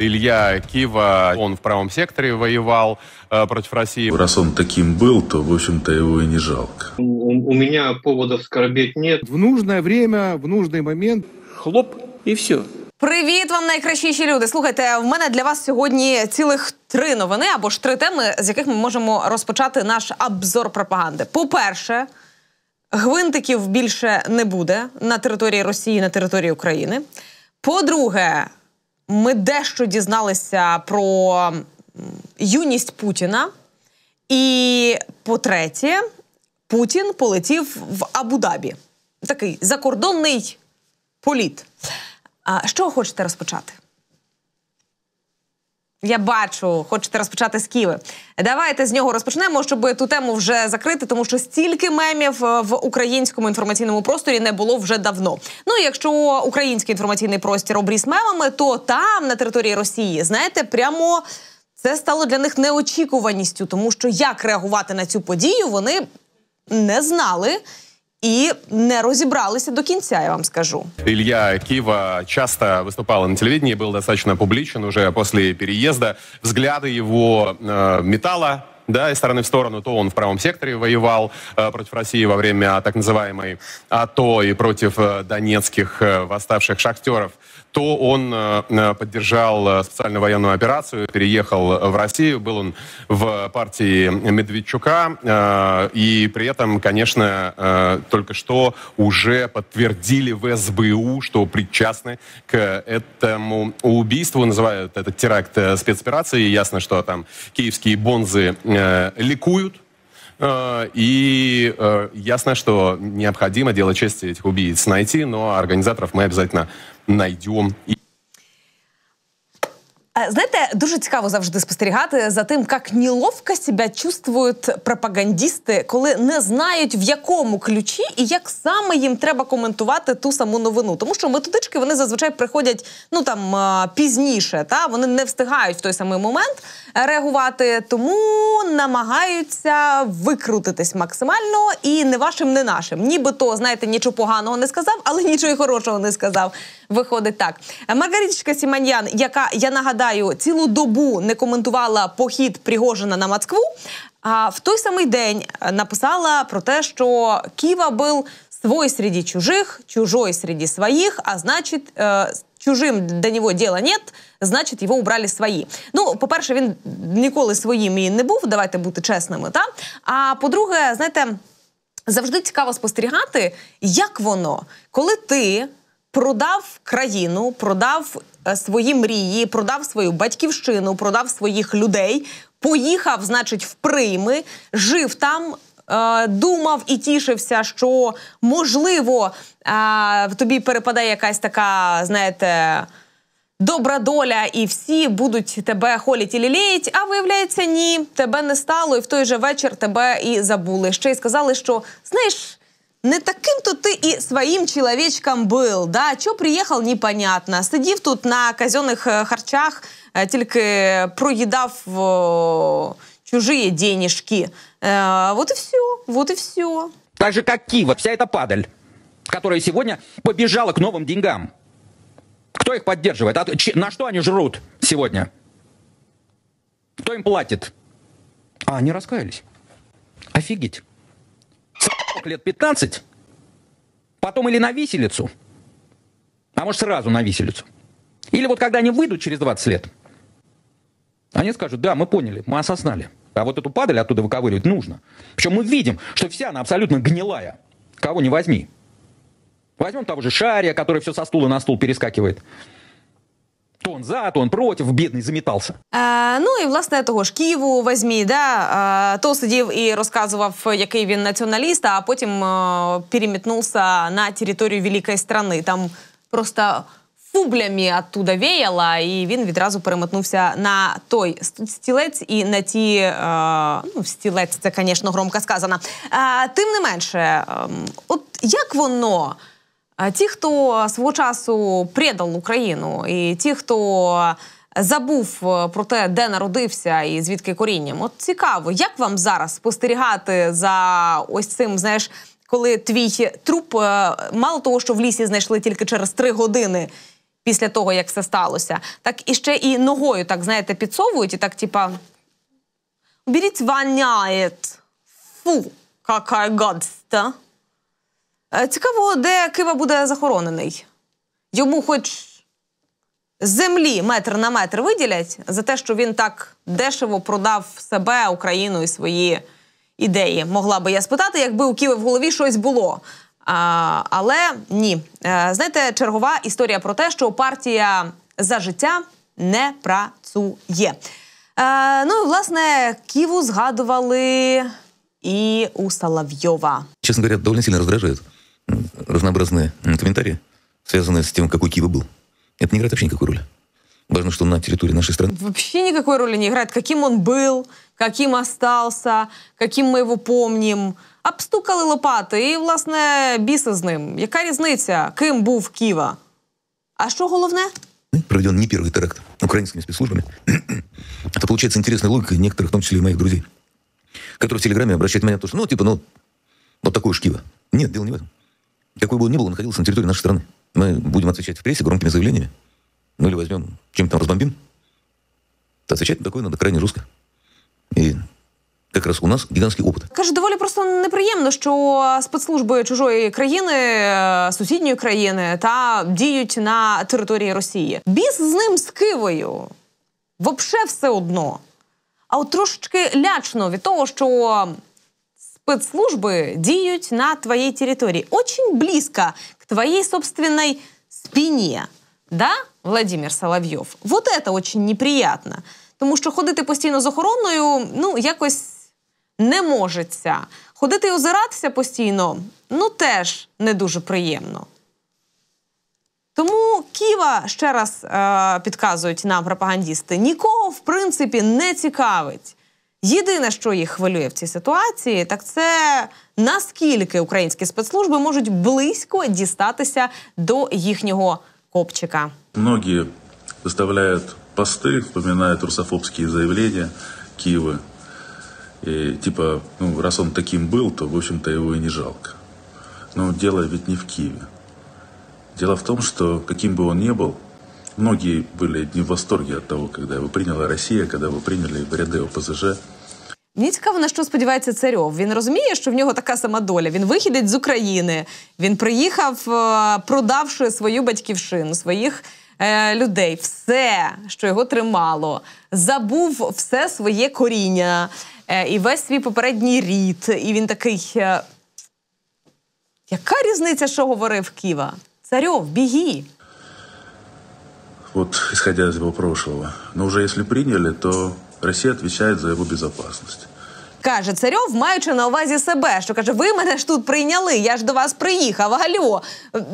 Илья Кива, он в правом секторе воевал э, против России. Раз он таким был, то, в общем-то, его и не жалко. У, у меня поводов скорбеть нет. В нужное время, в нужний момент. Хлоп, і все. Привіт вам, найкращіші люди. Слухайте, в мене для вас сьогодні цілих три новини або ж три теми, з яких ми можемо розпочати наш обзор пропаганди. По-перше, гвинтиків більше не буде на території Росії, на території України. По-друге, ми дещо дізналися про юність Путіна. І по-третє, Путін полетів в Абу-Дабі. Такий закордонний політ. А що хочете розпочати? Я бачу, хочете розпочати з Ківи. Давайте з нього розпочнемо, щоб ту тему вже закрити, тому що стільки мемів е, в українському інформаційному просторі не було вже давно. Ну і якщо український інформаційний простір обріс мемами, то там на території Росії, знаєте, прямо це стало для них неочікуваністю, тому що як реагувати на цю подію, вони не знали и не розібралися до кінця я вам скажу. Илья Кива часто выступал на телевидении, был достаточно публичен уже после переезда. Взгляды его э, металла да, из стороны в сторону, то он в правом секторе воевал э, против России во время так называемой АТО и против э, донецких э, восставших шахтеров. то он э, э, поддержал э, специальную военную операцию, переехал в Россию, был он в партии Медведчука, и при этом, конечно, только что уже подтвердили в СБУ, что причастны к этому убийству, называют этот теракт спецоперацией, ясно, что там киевские бонзы ликуют, и ясно, что необходимо дело чести этих убийц найти, но организаторов мы обязательно найдем. Знаєте, дуже цікаво завжди спостерігати за тим, як неловко себе чувствують пропагандісти, коли не знають в якому ключі і як саме їм треба коментувати ту саму новину. Тому що методички вони зазвичай приходять ну там пізніше, та вони не встигають в той самий момент е, реагувати, тому намагаються викрутитись максимально і не вашим, не нашим. Нібито, знаєте, нічого поганого не сказав, але нічого і хорошого не сказав виходить так. Е, Маргарічка Сіманьян, яка я нагадаю, цілу добу не коментувала похід Пригожина на Москву, а в той самий день е, написала про те, що Ківа був свой среди чужих, чужой среди своїх, а значить, е, чужим до нього діла нет. Значить, його убрали свої. Ну, по-перше, він ніколи своїм і не був. Давайте бути чесними. Та а по-друге, знаєте, завжди цікаво спостерігати, як воно, коли ти продав країну, продав е, свої мрії, продав свою батьківщину, продав своїх людей, поїхав, значить, в прийми, жив там. Е, думав і тішився, що можливо е, в тобі перепаде якась така, знаєте, добра доля, і всі будуть тебе холіть і лілеять, А виявляється, ні, тебе не стало, і в той же вечір тебе і забули. Ще й сказали, що знаєш. Не таким-то ты и своим человечком был, да? Чё приехал, непонятно. Сидів тут на казенных э, харчах, э, только э, проедав чужие денежки. вот и все, вот и все. Так же, как Киева, вся эта падаль, которая сегодня побежала к новым деньгам. Кто их поддерживает? А на что они жрут сегодня? Кто им платит? А они раскаялись. Офигеть лет 15, потом или на виселицу, а может сразу на виселицу. Или вот когда они выйдут через 20 лет, они скажут, да, мы поняли, мы осознали. А вот эту падаль оттуда выковыривать нужно. Причем мы видим, что вся она абсолютно гнилая. Кого не возьми. Возьмем того же Шария, который все со стула на стул перескакивает. Тон за, тон против, бідний замітався. Е, ну і власне того ж Києву візьмі, да? Е, то сидів і розказував, який він націоналіст, а потім е, перемітнувся на територію великої страни. Там просто фублями оттуда веяло, і він відразу переметнувся на той стілець і на ті е, ну, стілець, це, звісно, громко сказано. Е, тим не менше, ем, от як воно. Е, ті, хто свого часу предав Україну, і ті, хто забув е, про те, де народився і звідки корінням, от цікаво, як вам зараз спостерігати за ось цим, знаєш, коли твій труп е, мало того, що в лісі знайшли тільки через три години. Після того, як все сталося, так і ще і ногою, так знаєте, підсовують і так, типа беріть, воняє. Фу, какая гадость, Е, цікаво, де Кива буде захоронений. Йому, хоч землі метр на метр виділять за те, що він так дешево продав себе, Україну і свої ідеї. Могла би я спитати, якби у Киви в голові щось було. А, Але ні, а, е, знаєте, чергова історія про те, що партія за життя не працює. А, е, ну і власне Ківу згадували і у Соловйова. Чесно говоря, доволі сильно роздражає. разнообразные комментарии, связанные с тем, какой Киев был. Это не играет вообще никакой роли. Важно, что на территории нашей страны... Вообще никакой роли не играет. Каким он был, каким остался, каким мы его помним. Обстукали лопати и, власне, біси з ним. Яка різниця, ким був Ківа? А что главное? Ну, проведен не первый теракт украинскими спецслужбами. Это получается интересная логика некоторых, в том числе и моих друзей, которые в Телеграме обращают меня на то, что, ну, типа, ну, вот такой уж Кива. Нет, дело не в этом. какой бы он ни был, он находился на территории нашей страны. Мы будем отвечать в прессе громкими заявлениями. Ну или возьмем, чем там разбомбим. То отвечать на такое надо крайне жестко. И Якраз у нас гігантський опит. Каже, доволі просто неприємно, що спецслужби чужої країни, е, сусідньої країни та діють на території Росії. Біс з ним з Кивою. Вопше все одно. А от трошечки лячно від того, що спецслужбы діють на твоїй території Очень близко к твоїй собственной спине. Да, Владимир Соловйов? Вот это очень неприятно. Тому що ходити постійно з охороною, ну, якось не можеться. Ходити і озиратися постійно, ну теж не дуже приємно. Тому Ківа ще раз е підказують нам пропагандісти: нікого, в принципі, не цікавить. Єдине, що їх хвилює в цій ситуації, так це наскільки українські спецслужби можуть близько дістатися до їхнього копчика. Многі виставляють пости, вспоминають русофобські заявлення Києва. И, типа, ну, раз он таким был, то, в общем-то, его и не жалко. Но ну, дело ведь не в Киеве. Дело в том, что каким бы он ни был, Многие были не в восторге от того, когда его приняла Росія, коли ви прийняли в ряди ОПЗЖ. Мені цікаво, на що сподівається царьов. Він розуміє, що в нього така сама доля. Він вихідець з України. Він приїхав, е, продавши свою батьківщину, своїх е, людей, все, що його тримало, забув все своє коріння е, і весь свій попередній рід. І він такий. Е, яка різниця, що говорив Ківа? Царьов, бігі! вот исходя из его прошлого. Но уже если приняли, то Росія отвечает за його безопасность. Каже царьов, маючи на увазі себе, що каже: ви мене ж тут прийняли. Я ж до вас приїхав. Алло,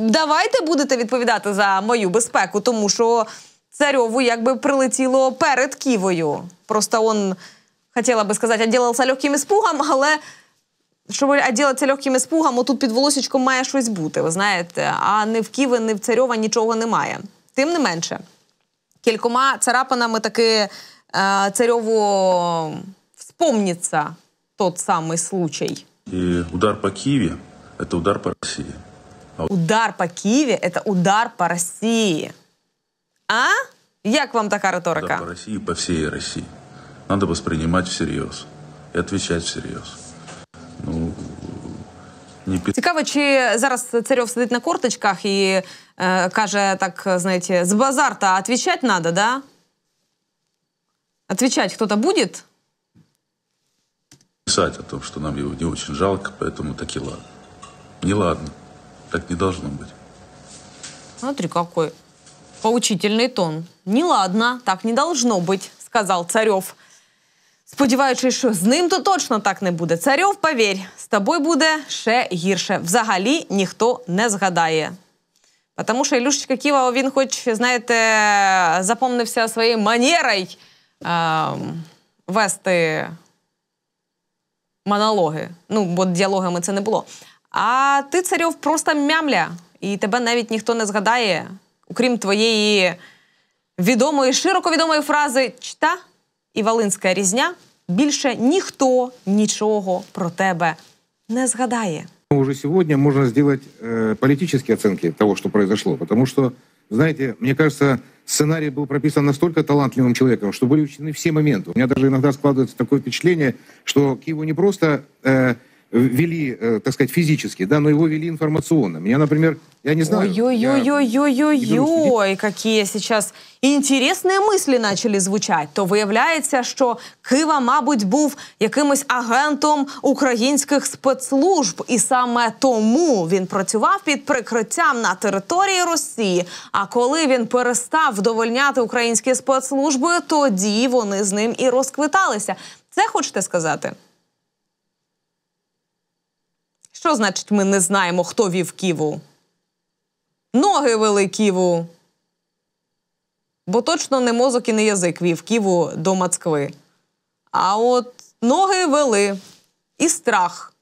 давайте будете відповідати за мою безпеку, тому що царьову якби прилетіло перед Ківою. Просто он хотіла би сказати, оділався легким іспугом, але щоб оділатися легким іспугом, отут під волосічком має щось бути. Ви знаєте, а не в Києві, не в царьова нічого немає. Тим не менше, кількома царапинами таки э, царьову вспомнится тот самий случай. И удар по Києві це удар по Росії. А... Удар по Києві – це удар по Росії. А? Як вам така риторика? Удар по Росії, по всій Росії. Надо воспринимать всерйоз і відповідати всерйоз. Ну, не... Цікаво, чи зараз царьов сидить на корточках і Э, каже, так знаете, с базар-то отвечать надо, да? Отвечать кто-то будет? Писать о том, что нам его не очень жалко, поэтому таки ладно. Не ладно. Так не должно быть. Смотри, какой поучительный тон. Не ладно, так не должно быть, сказал Царев. Сподіваючись, що з ним то точно так не буде. Царьов, повір, з тобою буде ще гірше. Взагалі ніхто не згадає. Потому що Ілюшечка Ківа, він, хоч, знаєте, запомнився своєю манерою е, вести монологи. Ну, бо діалогами це не було. А ти царьов просто мямля, і тебе навіть ніхто не згадає, окрім твоєї відомої, широко відомої фрази Чта і Валинська різня. Більше ніхто нічого про тебе не згадає. уже сегодня можно сделать э, политические оценки того, что произошло. Потому что, знаете, мне кажется, сценарий был прописан настолько талантливым человеком, что были учтены все моменты. У меня даже иногда складывается такое впечатление, что Киеву не просто... Э, Э, вели, э, так сказать, физически, да, но его вели информационно. Меня, например, я не знаю. Ой-ой-ой-ой-ой-ой, какие сейчас інтересні мысли начали звучать. То виявляється, що Кива, мабуть, був якимось агентом українських спецслужб, і саме тому він працював під прикриттям на території Росії. А коли він перестав вдовольняти українські спецслужби, тоді вони з ним і розквиталися. Це хочете сказати? Що значить, ми не знаємо, хто вів Ківу? Ноги вели Ківу. Бо точно не мозок і не язик вів Ківу до Москви. А от ноги вели і страх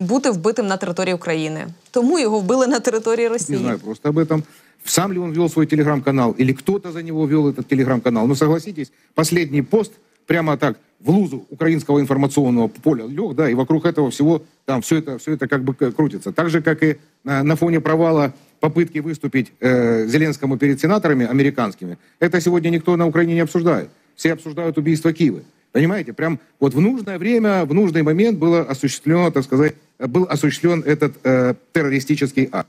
бути вбитим на території України. Тому його вбили на території Росії. Не знаю просто об этом. Сам ли он вел свой телеграм-канал, или кто-то за него вел этот телеграм-канал. Ну, согласитесь, последний пост – прямо так в лузу украинского информационного поля лег, да, и вокруг этого всего там все это, все это как бы крутится. Так же, как и на, на фоне провала попытки выступить э, Зеленскому перед сенаторами американскими, это сегодня никто на Украине не обсуждает. Все обсуждают убийство Кивы. Понимаете, прям вот в нужное время, в нужный момент было осуществлено, так сказать, был осуществлен этот э, террористический акт.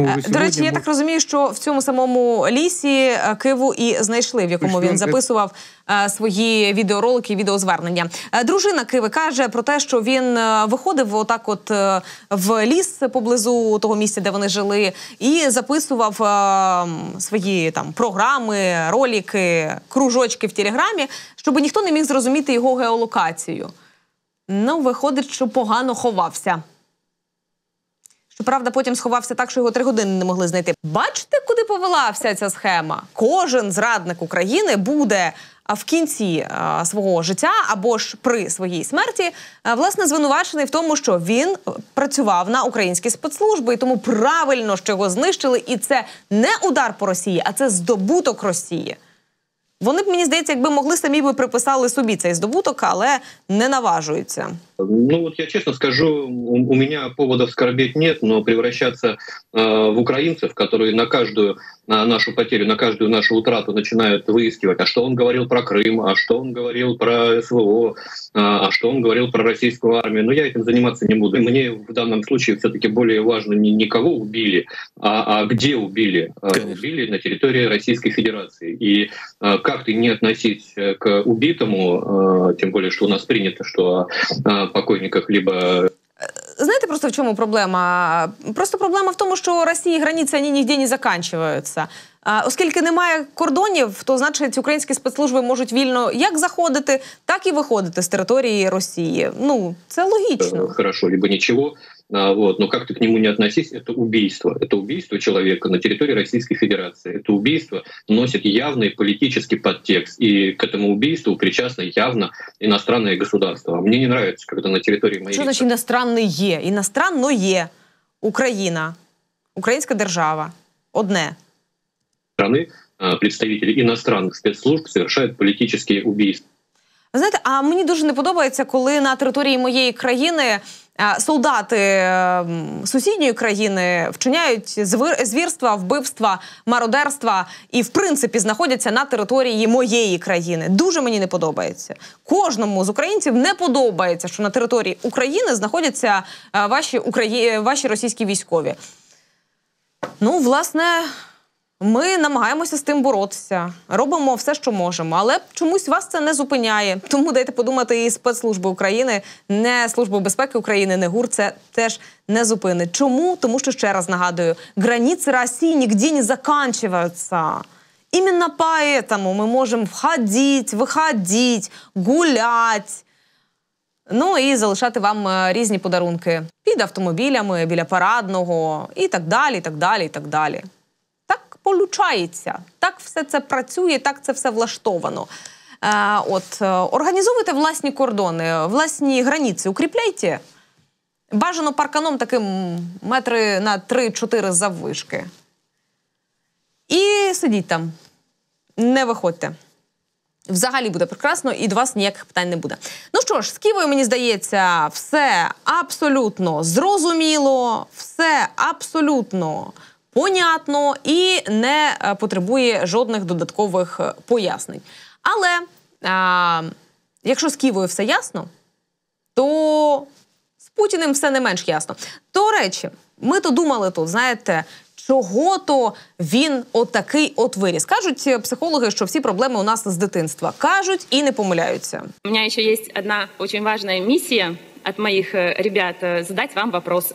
Е, до речі, я так розумію, що в цьому самому лісі е, Киву і знайшли, в якому він записував е, свої відеоролики, і відеозвернення. Дружина Киви каже про те, що він виходив отак, от в ліс поблизу того місця, де вони жили, і записував свої там програми, роліки, кружочки в телеграмі, щоб ніхто не міг зрозуміти його геолокацію. Ну, виходить, що погано ховався. Щоправда, потім сховався так, що його три години не могли знайти. Бачите, куди повела вся ця схема? Кожен зрадник України буде в кінці свого життя або ж при своїй смерті власне звинувачений в тому, що він е, працював на українські спецслужби, і тому правильно що його знищили. І це не удар по Росії, а це здобуток Росії. Вони б мені здається, якби могли самі би приписали собі цей здобуток, але не наважуються. Ну от, я чесно скажу, у, у меня поводов скорбеть нет, но превращаться э, в українців, которые на каждую на нашу потерю, на каждую нашу утрату начинают выискивать, а что он говорил про Крым, а что он говорил про СВО, а, а что он говорил про российскую армию. Но ну, я этим заниматься не буду. Мне в данном случае все-таки более важно не никого убили, а, а где убили. А, Конечно. Убили на территории Российской Федерации. И а, как ты не относись э, к убитому, тем более, что у нас принято, что о покойниках либо Знаєте, просто в чому проблема? Просто проблема в тому, що Росії границі вони нігде не закінчуються. Оскільки немає кордонів, то значить українські спецслужби можуть вільно як заходити, так і виходити з території Росії. Ну це логічно. Е, хорошо, либо нічого. Вот. Но как ты к нему не относись, это убийство. Это убийство человека на территории Российской Федерации. Это убийство носит явный политический подтекст. И к этому убийству причастны явно иностранные государство. А мне не нравится, когда на территории моей... Что значит иностранные? Иностранное. Украина. Украинская держава. Одне. Страны представители иностранных спецслужб совершают политические убийства. Знаєте, а мені дуже не подобається, коли на території моєї країни солдати ем, сусідньої країни вчиняють звірства, вбивства, мародерства і, в принципі, знаходяться на території моєї країни. Дуже мені не подобається. Кожному з українців не подобається, що на території України знаходяться е, ваші, Украї... ваші російські військові. Ну, власне. Ми намагаємося з тим боротися, робимо все, що можемо, але чомусь вас це не зупиняє. Тому дайте подумати, і спецслужби України, не служба безпеки України, не гур це теж не зупинить. Чому? Тому що ще раз нагадую: границі Росії нігді не закінчуються. Именно поэтому ми можемо входить, выходить, гулять. Ну і залишати вам е, різні подарунки під автомобілями, біля парадного і так далі, і так далі, і так далі получається. Так все це працює, так це все влаштовано. Е, от е, організовуйте власні кордони, власні границі, укріпляйте. Бажано парканом таким метри на 3-4 заввишки. І сидіть там, не виходьте. Взагалі буде прекрасно, і до вас ніяких питань не буде. Ну що ж, з Ківою, мені здається, все абсолютно зрозуміло, все абсолютно понятно і не е, потребує жодних додаткових е, пояснень. Але а, е, якщо з Києвою все ясно, то з Путіним все не менш ясно. До речі, ми то думали тут, знаєте. Чого то він отакий от виріс? Кажуть психологи, що всі проблеми у нас з дитинства кажуть і не помиляються. У мене ще є одна дуже важлива місія від моїх ребят задати вам питання.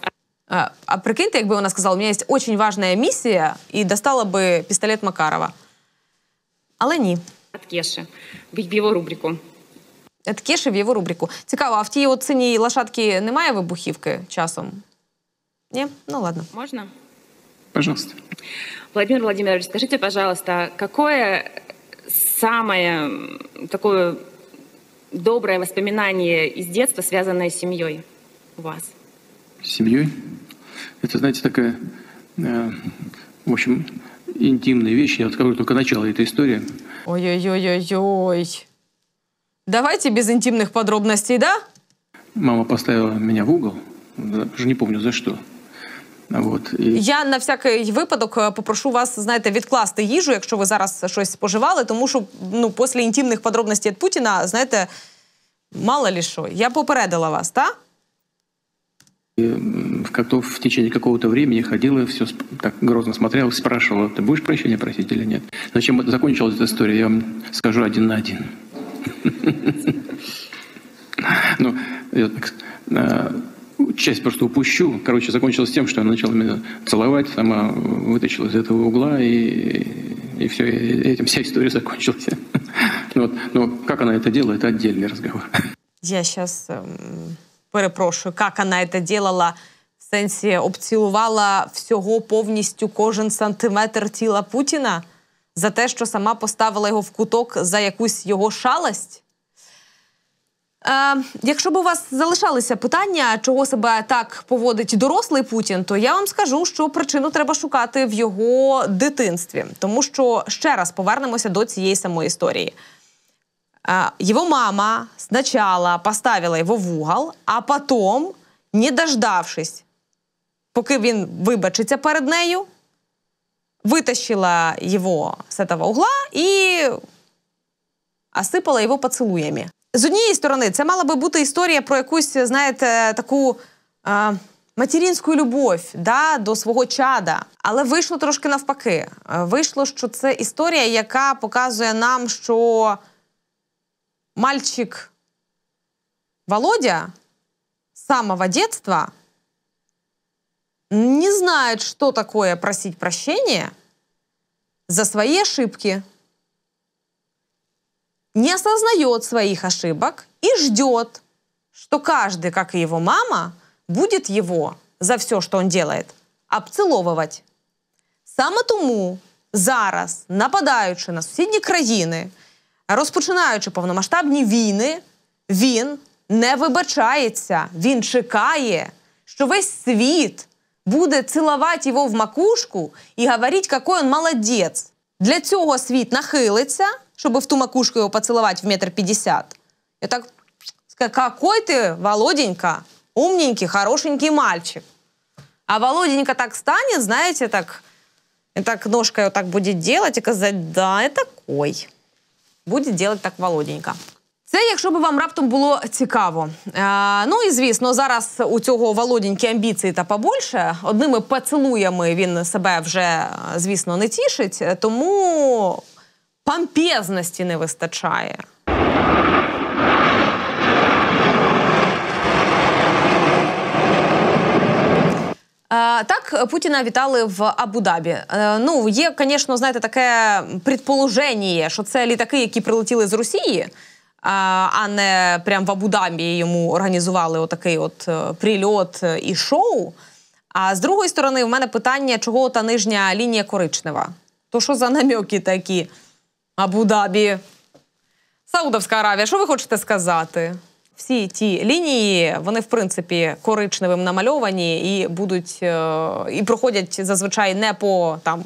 А, а как бы вона сказала, у меня есть очень важная миссия и достала бы пистолет Макарова. Але ні. От Кеши. в его рубрику. От Кеши в его рубрику. Цікаво, а в тій оціній лошадки немає вибухівки часом? Ні? Ну ладно. Можна? Пожалуйста. Владимир Владимирович, скажите, пожалуйста, какое самое такое доброе воспоминание из детства, связанное с семьей у вас? С семьей? Это, знаете, такая, э, в общем, интимная вещь. Я открою только начало этой истории. Ой-ой-ой-ой-ой. Давайте без интимных подробностей, да? Мама поставила меня в угол. Даже не помню за що. От, і... Я на всякий випадок е, попрошу вас, знаєте, відкласти їжу, якщо ви зараз щось споживали, тому що ну, після інтимних подробностей від Путіна, знаєте, мало ли що. Я попередила вас, так? котов в течение какого-то времени ходила, все так грозно смотрела, спрашивала, ты будешь прощения просить или нет? зачем закончилась эта история, я вам скажу один на один. Ну, я так э, часть просто упущу. Короче, закончилось тем, что она начала меня целовать, сама вытащила из этого угла, и, и все, и этим вся история закончилась. Вот. Но как она это делает это отдельный разговор. Я сейчас эм, перепрошую, як вона це робила, в сенсі обцілувала всього повністю кожен сантиметр тіла Путіна за те, що сама поставила його в куток за якусь його шалость. Е, Якщо б у вас залишалися питання, чого себе так поводить дорослий Путін, то я вам скажу, що причину треба шукати в його дитинстві, тому що ще раз повернемося до цієї самої історії. Его мама сначала поставила его в угол, а потом, не дождавшись, поки він вибачиться перед нею, вытащила его с этого угла і осипала його поцелуями. З однієї сторони, це мала би бути історія про якусь, знаєте, таку е, материнську любов да, до свого чада. Але вийшло трошки навпаки. Вийшло, що це історія, яка показує нам, що мальчик Володя с самого детства не знает, что такое просить прощения за свои ошибки, не осознает своих ошибок и ждет, что каждый, как и его мама, будет его за все, что он делает, обцеловывать. Саме тому зараз, нападающие на соседние країни, Розпочинаючи повномасштабні війни, він не вибачається, він чекає, що весь світ буде цілувати його в макушку і говорити, який він молодець. Для цього світ нахилиться, щоб в ту макушку його поцілувати в метр п'ятдесят. Я так какой ти, Володенька, умненький, хорошенький мальчик. А Володенька так стане, знаєте, так, так ножкой вот так будет делать и сказать, да, я такой. Буде ділити так Володінька. Це, якщо б вам раптом було цікаво. Е, ну і звісно, зараз у цього Володіньки амбіції та побольше. Одними поцілуями він себе вже, е, звісно, не тішить, тому пампезності не вистачає. Е, так, Путіна вітали в Абу-Дабі. Е, ну є, звісно, знаєте, таке предположення, що це літаки, які прилетіли з Росії, е, а не прям в Абу-Дабі йому організували отакий от прильот і шоу. А з другої сторони, в мене питання, чого та нижня лінія коричнева? То що за намьоки такі? Абу-Дабі, Саудовська Аравія, що ви хочете сказати? всі ті лінії вони в принципі коричневим намальовані і будуть е, і проходять зазвичай не по там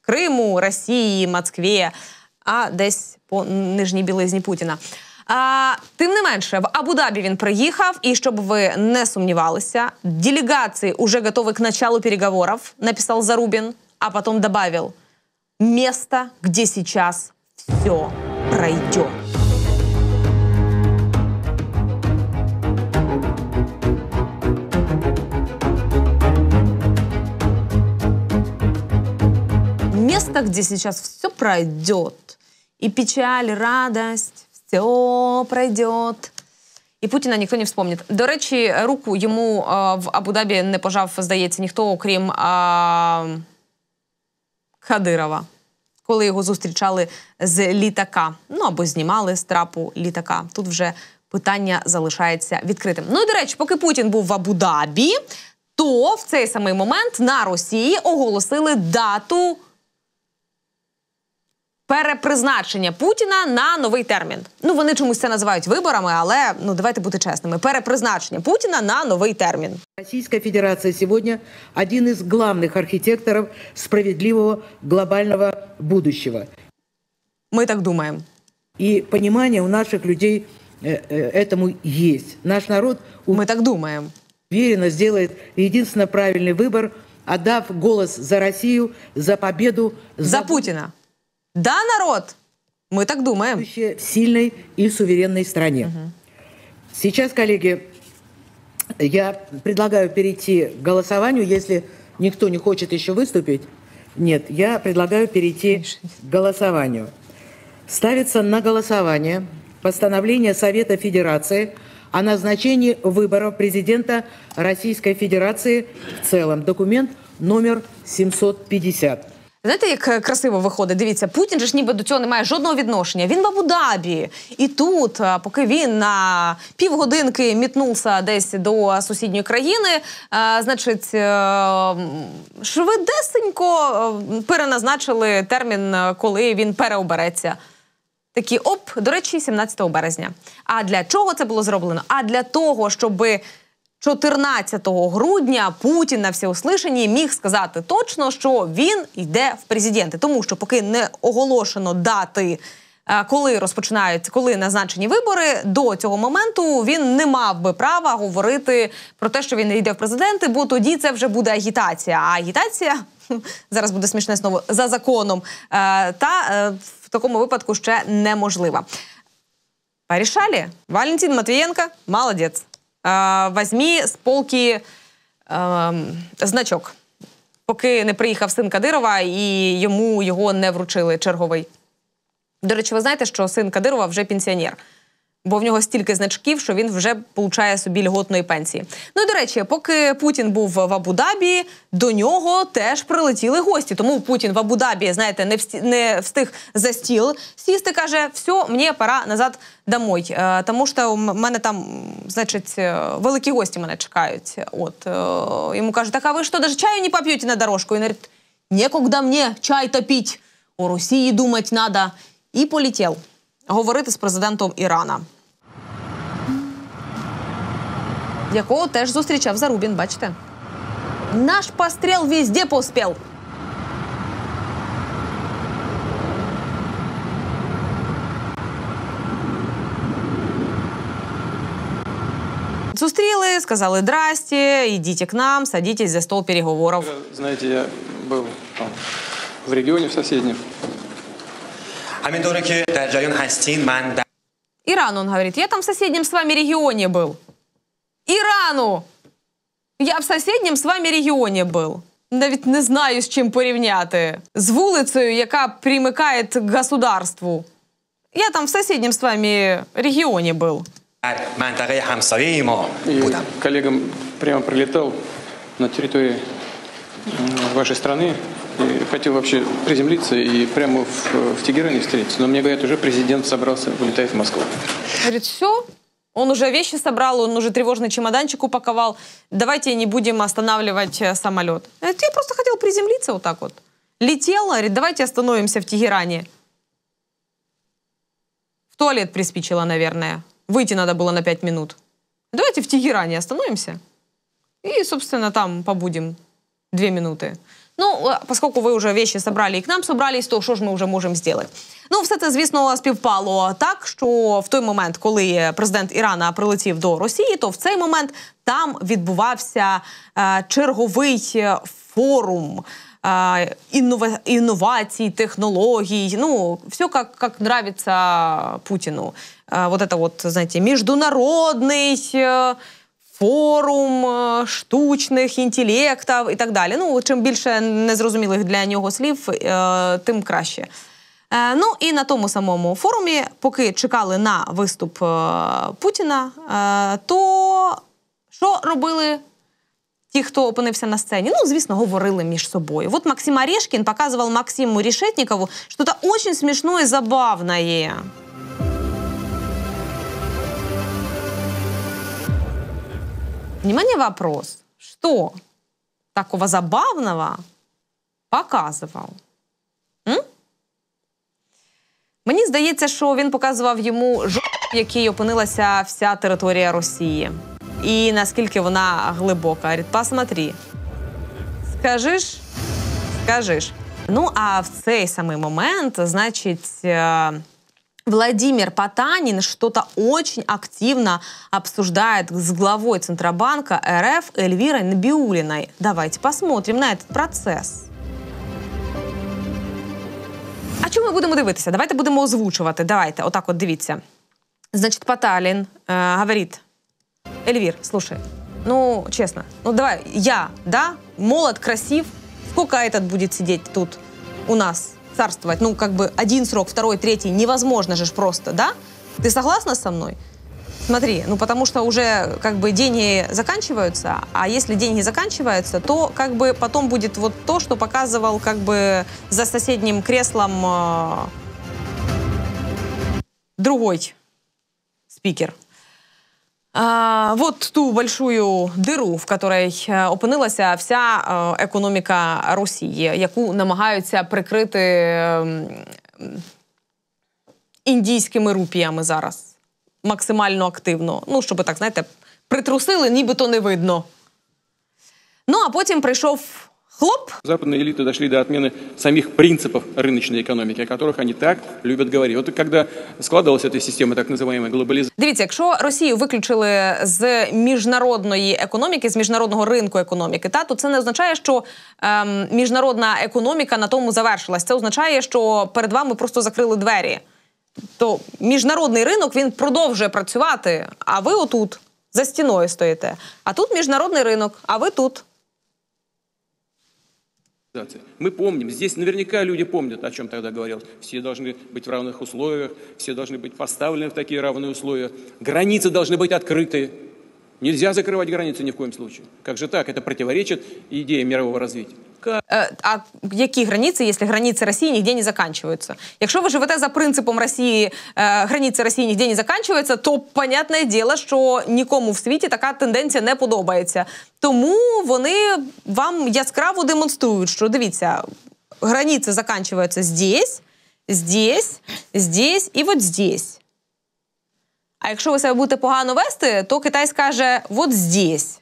Криму, Росії, Москві, а десь по нижній білизні Путіна. А, Тим не менше, в Абу-Дабі він приїхав, І щоб ви не сумнівалися, делегации вже готові к началу переговорів, написав Зарубін, а потім додав место, де зараз все пройдет. место, где сейчас все пройдет. И печаль, и радость, все пройдет. І Путіна ніхто не вспомнить. До речі, руку йому а, в Абу-Дабі не пожав, здається, ніхто, окрім а, Кадирова, коли його зустрічали з літака. Ну або знімали з трапу літака. Тут вже питання залишається відкритим. Ну і до речі, поки Путін був в Абу-Дабі, то в цей самий момент на Росії оголосили дату Перепризначення Путіна на новий термін. Ну вони чомусь це називають виборами, але ну давайте бути чесними. Перепризначення Путіна на новий термін. Російська Федерація сьогодні один із головних архітекторів справедливого глобального будущего. Ми так думаємо. І розуміння у наших людей э, э, этому є. Наш народ ми так думаємо. Вірено сделает єдиний правильний вибір, отдав голос за Росію, за победу за, за Путіна. Да, народ, мы так думаем. В сильной и суверенной стране. Угу. Сейчас, коллеги, я предлагаю перейти к голосованию, если никто не хочет еще выступить. Нет, я предлагаю перейти к голосованию. Ставится на голосование постановление Совета Федерации о назначении выборов президента Российской Федерации в целом. Документ номер 750. Знаєте, як е, красиво виходить? Дивіться, Путін же ж ніби до цього не має жодного відношення. Він в Абу-Дабі. І тут, е, поки він на півгодинки мітнувся десь до сусідньої країни, е, значить швидесенько переназначили термін, коли він переобереться. Такі оп, до речі, 17 березня. А для чого це було зроблено? А для того, щоби. 14 грудня Путін на всеуслишенні міг сказати точно, що він йде в президенти, тому що поки не оголошено дати. Е, коли розпочинаються, коли назначені вибори, до цього моменту він не мав би права говорити про те, що він йде в президенти, бо тоді це вже буде агітація. А агітація зараз буде смішне слово за законом, е, та е, в такому випадку ще неможлива. Парішалі Валентин Матвієнка молодець возьмі з полки значок, поки не приїхав син Кадирова і йому його не вручили черговий. До речі, ви знаєте, що син Кадирова вже пенсіонер бо в нього стільки значків, що він вже получає собі льготної пенсії. Ну до речі, поки Путін був в Абу-Дабі, до нього теж прилетіли гості. Тому Путін в Абу-Дабі, знаєте, не всті, не встиг за стіл сісти. каже, все, мені пора назад домой. Е, тому що у мене там, значить, е, великі гості мене чекають. От е, йому кажуть, так а ви що, даже чаю не поп'єте на дорожку? І він говорить, некогда мені чай топіть. У Росії думати надо. І політів говорити з президентом Ірана. якого теж зустрічав Зарубін. Бачите? Наш постріл везде поспів. Зустріли, сказали «Здрасте», идите к нам, садитесь за стол переговорів. Знаєте, я был там, в регионе в соседнем. Іран, он говорит, я там в соседнем с вами регионе был. Ірану. Я в сусіднім з вами регіоні був. Навіть не знаю, з чим порівняти. З вулицею, яка примикає к государству. Я там в сусіднім з вами регіоні був. Э, коллегам прямо прилетал на территории э, вашей страны. И хотел вообще приземлиться и прямо в, э, в Тегеране встретиться. Но мне говорят, уже президент собрался, улетает в Москву. Говорит, все, он уже вещи собрал, он уже тревожный чемоданчик упаковал. Давайте не будем останавливать э, самолет. Я просто хотел приземлиться вот так вот. Летел, говорит, давайте остановимся в Тегеране. В туалет приспичило, наверное. Выйти надо было на пять минут. Давайте в Тегеране остановимся. И, собственно, там побудем две минуты. Ну, э, поскольку ви вже вещи собрали і к нам собрались, то що ж ми вже можемо зробити? Ну, все це звісно співпало так, що в той момент, коли президент Ірана прилетів до Росії, то в цей момент там відбувався е, черговий е, форум. Иннова... Е, инноваций, технологій. ну, все как, как нравится Путину. Е, вот это вот, знаете, международный форум е, штучних інтелектів і так далі. Ну, чим більше незрозумілих для нього слів, е, тим краще. Е, ну і на тому самому форумі, поки чекали на виступ Путіна, то що робили? Ті, хто опинився на сцені, ну, звісно, говорили між собою. От Максим Орешкин показував Максиму Решетникову що та очень смешное и забавное. Внимание, вопрос. Что такого забавного показував? М? Мені здається, що він показував йому жопу, в якій опинилася вся територія Росії. І наскільки вона глибока. Говорить, посмотри. Скажиш, скажиш. Ну, а в цей самий момент, значить. Е, Владимир Потанин что-то очень активно обсуждает с главой Центробанка РФ Эльвирой Набиулиной. Давайте посмотрим на этот процесс. А чому мы будем дивитися? Давайте будем озвучивать. Давайте, отак от дивіться. Значить, Поталин э, говорит, Эльвир, слушай, ну, честно, ну давай, я, да, молод, красив, сколько этот будет сидеть тут у нас царствовать. Ну, как бы один срок, второй, третий, невозможно же просто, да? Ты согласна со мной? Смотри, ну потому что уже как бы деньги заканчиваются, а если деньги заканчиваются, то как бы потом будет вот то, что показывал как бы за соседним креслом э, другой спикер. А, вот ту большую диру, в которой е, опинилася вся е, економіка Росії, яку намагаються прикрити ем, індійськими рупіями зараз максимально активно. Ну, щоб так знаєте, притрусили, нібито не видно. Ну а потім прийшов. Хлоп! Западные элиты дошли до отмены самих принципов рыночной економіки, о которых они так люблять говорити. От коли складалася ця система так називаємо глобалізації. Дивіться, якщо Росію виключили з міжнародної економіки, з міжнародного ринку економіки, та то це не означає, що ем, міжнародна економіка на тому завершилась. Це означає, що перед вами просто закрили двері. То міжнародний ринок він продовжує працювати. А ви отут за стіною стоїте. А тут міжнародний ринок, а ви тут. ситуация. Мы помним, здесь наверняка люди помнят, о чем тогда говорилось. Все должны быть в равных условиях, все должны быть поставлены в такие равные условия. Границы должны быть открыты. Нельзя закрывать границы ни в коем случае. Как же так? Это противоречит идее мирового развития. Э, а які границі, якщо границі Росії нігде не заканчуються? Якщо ви живете за принципом Росії, е, границі Росії нігде не закінчуються, то понятне діло, що нікому в світі така тенденція не подобається. Тому вони вам яскраво демонструють, що дивіться, границі закінчуються здесь, здесь, здесь і от здесь. А якщо ви себе будете погано вести, то Китай скаже: от здесь.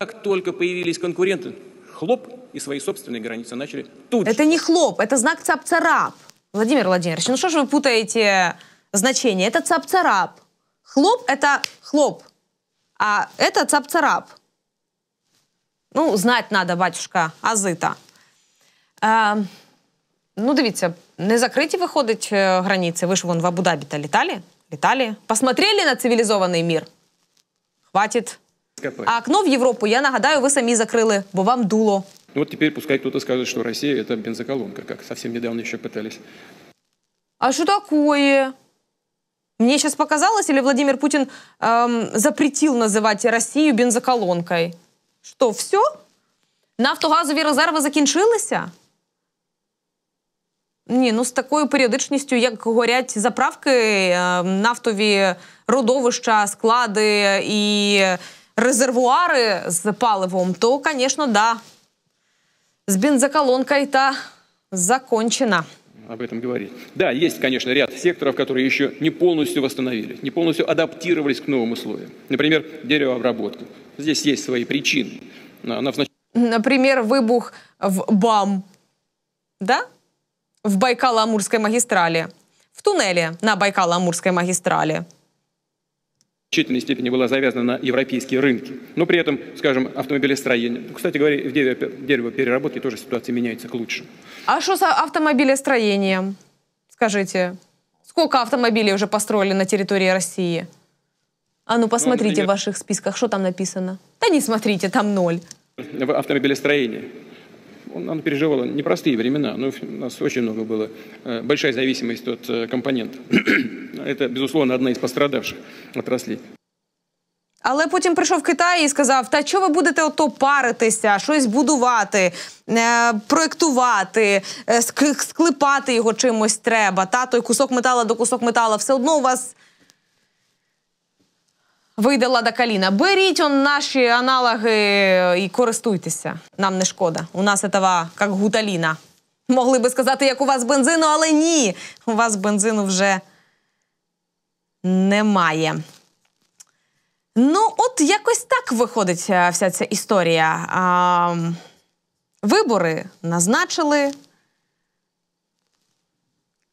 Как только появились конкуренты, хлоп, и свои собственные границы начали тут Это не хлоп, это знак цап-царап. Владимир Владимирович, ну что же вы путаете значение? Это цап-царап. Хлоп – это хлоп, а это цап-царап. Ну, знать надо, батюшка, азы-то. Е, а, ну, дивіться, не закриті, виходить, э, границы. Вы же вон в Абу-Дабі-то летали, летали, Посмотрели на цивилизованный мир. Хватит. А окно в Европу, я нагадаю, вы сами закрыли, бо вам дуло. Ну вот теперь пускай кто-то скажет, что Россия это бензоколонка, как совсем недавно еще пытались. А что такое? Мне сейчас показалось, или Владимир Путин эм, запретил называть Россию бензоколонкой? Что, все? Нафтогазові резерви закінчилися? Ні, ну з такою періодичністю, як горять заправки, ем, нафтові родовища, склади і. резервуары с паливом, то, конечно, да, с бензоколонкой-то закончено об этом говорить. Да, есть, конечно, ряд секторов, которые еще не полностью восстановили, не полностью адаптировались к новым условиям. Например, деревообработка. Здесь есть свои причины. Она внач... Например, выбух в БАМ, да? В Байкало-Амурской магистрали. В туннеле на Байкало-Амурской магистрали значительной степени была завязана на европейские рынки. Но при этом, скажем, автомобилестроение. Ну, кстати говоря, в деревопереработке тоже ситуация меняется к лучшему. А что с автомобилестроением? Скажите, сколько автомобилей уже построили на территории России? А ну, ну посмотрите ну, например, в ваших списках, что там написано. Да не смотрите, там ноль. В автомобилестроении. она переживала непростые времена, но у нас очень много было, э, большая зависимость от э, компонентов. Это, безусловно, одна из пострадавших отраслей. Але потім прийшов Китай і сказав: Та що ви будете ото паритися, щось будувати, е, проектувати, е, склепати його чимось треба. Та той кусок метала до кусок метала, все одно у вас вийде лада каліна. Беріть он наші аналоги і користуйтеся. Нам не шкода. У нас этого як гуталіна. Могли би сказати, як у вас бензину, але ні. У вас бензину вже немає. Ну, от якось так виходить е, вся ця історія. А, Вибори назначили.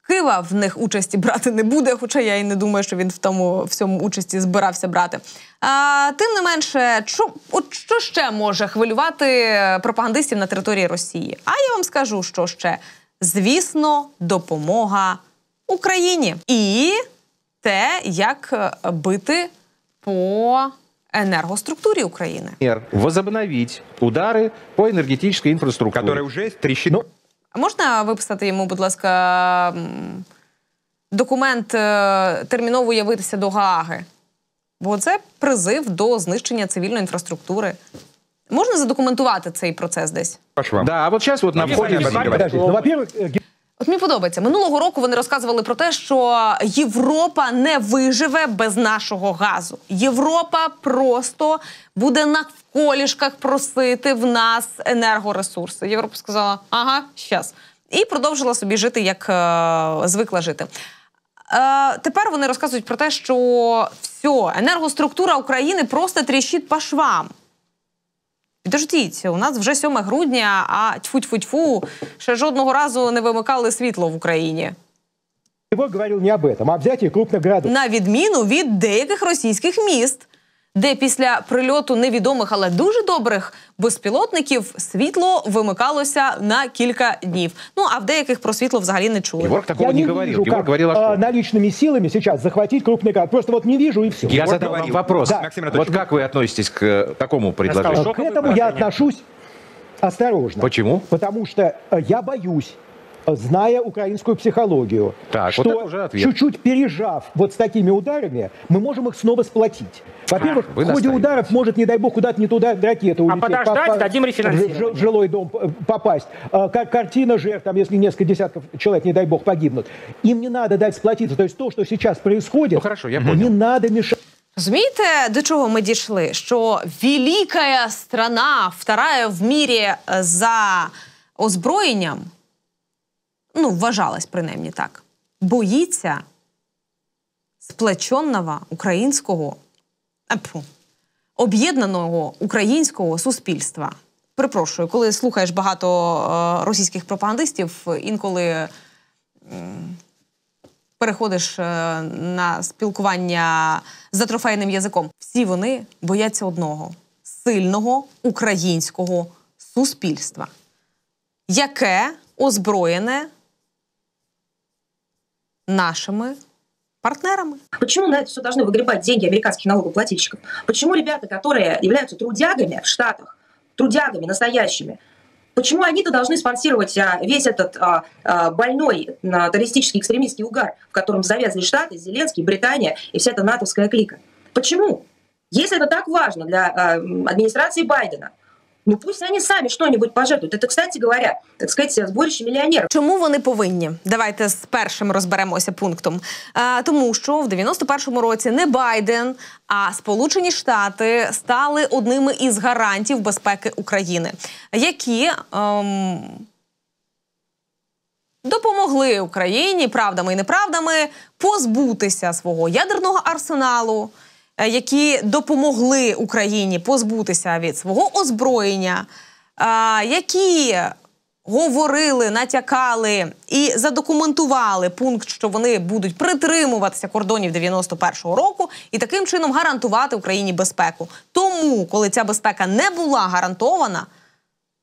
Кива В них участі брати не буде, хоча я і не думаю, що він в тому всьому участі збирався брати. А, Тим не менше, що, от що ще може хвилювати е, пропагандистів на території Росії? А я вам скажу, що ще звісно, допомога Україні і те, як е, бити по энергоструктуре Украины. Возобновить удари по енергетичній інфраструктурі, Которая уже трещит. Ну, можна виписати йому, будь ласка, документ е, терміново явитися до Гааги? Бо це призив до знищення цивільної інфраструктури. Можна задокументувати цей процес десь? Да, а от зараз вот на вході, ну, во-первых... Э, От мені подобається минулого року. Вони розказували про те, що Європа не виживе без нашого газу. Європа просто буде на колішках просити в нас енергоресурси. Європа сказала, ага, щас. І продовжила собі жити, як е, звикла жити. Е, Тепер вони розказують про те, що все, енергоструктура України просто тріщить по швам. Підождіть, у нас вже 7 грудня, а тьфу тьфу тьфу ще жодного разу не вимикали світло в Україні. Львов говорив не об этом, а взяти крупних городов. На відміну від деяких російських міст де після прильоту невідомих, але дуже добрих безпілотників світло вимикалося на кілька днів. Ну а в деяких про світло взагалі не чули. Георг такого не, говорив. Георг говорила, что... А, силами сейчас захватить крупный город. Просто вот не віжу і все. Я Георг вам вопрос. Да. Максим Анатольевич, вот относитесь к э, такому предложению? К этому я отношусь осторожно. Почему? Потому что э, я боюсь Э, зная украинскую психологию. Так, что вот уже ответ. чуть-чуть пережав вот с такими ударами, мы можем их снова сплотить. Во-первых, а, в ходе ударов может, не дай бог, куда-то не туда ракета а улететь. А подождать, по, дадим рефинансирование. В жилой дом попасть. Э, картина жертв, там, если несколько десятков человек, не дай бог, погибнут. Им не надо дать сплотиться. То есть то, что сейчас происходит, ну, хорошо, я понял. не надо мешать. Розумієте, до чого ми дійшли? Що велика страна, вторая в мірі э, за озброєнням, ну, вважалась принаймні так, боїться сплеченного українського е, об'єднаного українського суспільства. Припрошую, коли слухаєш багато е, російських пропагандистів, інколи переходиш е, на спілкування за трофейним язиком. Всі вони бояться одного сильного українського суспільства, яке озброєне нашими партнерами. Почему на это все должны выгребать деньги американских налогоплательщиков? Почему ребята, которые являются трудягами в Штатах, трудягами настоящими, Почему они-то должны спонсировать а, весь этот а, а, больной террористический экстремистский угар, в котором завязли Штаты, Зеленский, Британия и вся эта натовская клика? Почему? Если это так важно для администрации Байдена, Ну пусть они сами что-нибудь пожертвуют. Это, кстати говоря, так сказать, зборище мільйонерів. Чому вони повинні? Давайте з першим розберемося пунктом. А, тому що в 91-му році не Байден, а Сполучені Штати стали одними із гарантів безпеки України, які. Ем... Допомогли Україні правдами і неправдами позбутися свого ядерного арсеналу. Е, які допомогли Україні позбутися від свого озброєння, е, які говорили, натякали і задокументували пункт, що вони будуть притримуватися кордонів 91-го року, і таким чином гарантувати Україні безпеку. Тому, коли ця безпека не була гарантована,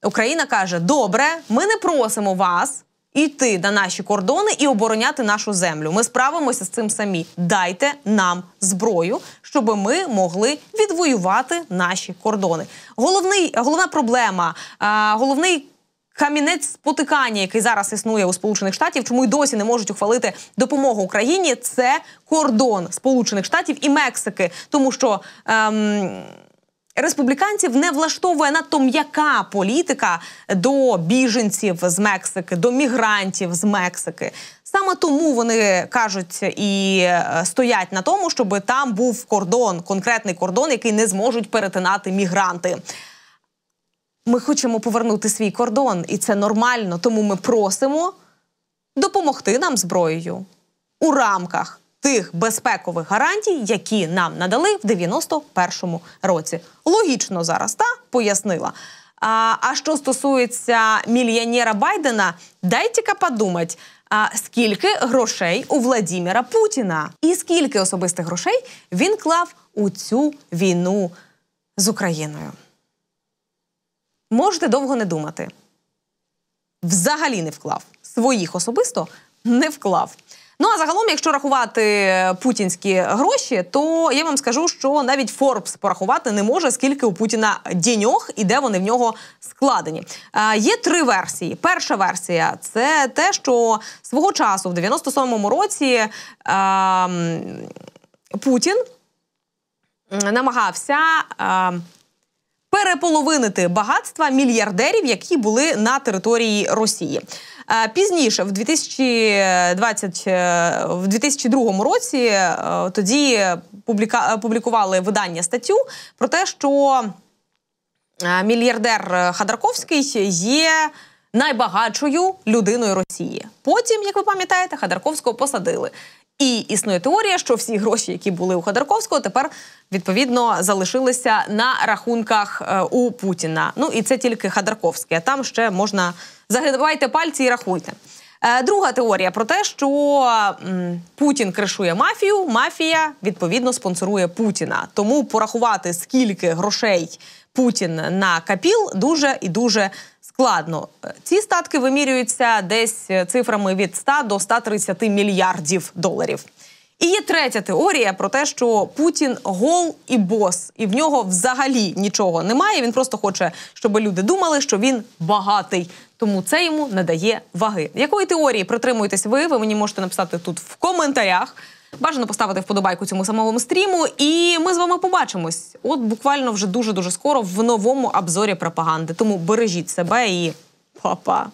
Україна каже: Добре, ми не просимо вас. Йти на наші кордони і обороняти нашу землю. Ми справимося з цим самі. Дайте нам зброю, щоб ми могли відвоювати наші кордони. Головний головна проблема, головний. Камінець спотикання, який зараз існує у Сполучених Штатів, чому й досі не можуть ухвалити допомогу Україні, це кордон Сполучених Штатів і Мексики, тому що ем, Республіканців не влаштовує надто м'яка політика до біженців з Мексики, до мігрантів з Мексики. Саме тому вони кажуть і е, стоять на тому, щоб там був кордон, конкретний кордон, який не зможуть перетинати мігранти. Ми хочемо повернути свій кордон, і це нормально. Тому ми просимо допомогти нам зброєю у рамках тих безпекових гарантій, які нам надали в 91-му році. Логічно зараз та пояснила. А, а що стосується мільйонера Байдена, дайте-ка подумати. А скільки грошей у Владіміра Путіна, і скільки особистих грошей він клав у цю війну з Україною? Можете довго не думати. Взагалі не вклав. Своїх особисто не вклав. Ну а загалом, якщо рахувати путінські гроші, то я вам скажу, що навіть Форбс порахувати не може, скільки у Путіна діньох і де вони в нього складені. Е, є три версії. Перша версія це те, що свого часу, в 97-му році, е, Путін намагався. Е, Переполовинити багатства мільярдерів, які були на території Росії. Е, пізніше, в 2020, е, в 2002 році, е, тоді публіка, публікували видання статтю про те, що мільярдер Хадарковський є. Найбагатшою людиною Росії. Потім, як ви пам'ятаєте, Хадарковського посадили. І існує теорія, що всі гроші, які були у Ходорковського, тепер відповідно залишилися на рахунках е, у Путіна. Ну і це тільки Ходорковське. Там ще можна загибайте пальці і рахуйте. Е, друга теорія про те, що Путін кришує мафію, мафія відповідно спонсорує Путіна. Тому порахувати скільки грошей Путін на капіл дуже і дуже складно. Е, ці статки вимірюються десь е, цифрами від 100 до 130 мільярдів доларів. І є третя теорія про те, що Путін гол і бос, і в нього взагалі нічого немає. Він просто хоче, щоб люди думали, що він багатий. Тому це йому надає ваги. Якої теорії притримуєтесь ви? Ви мені можете написати тут в коментарях. Бажано поставити вподобайку цьому самому стріму, і ми з вами побачимось. От буквально вже дуже дуже скоро в новому обзорі пропаганди. Тому бережіть себе і па-па!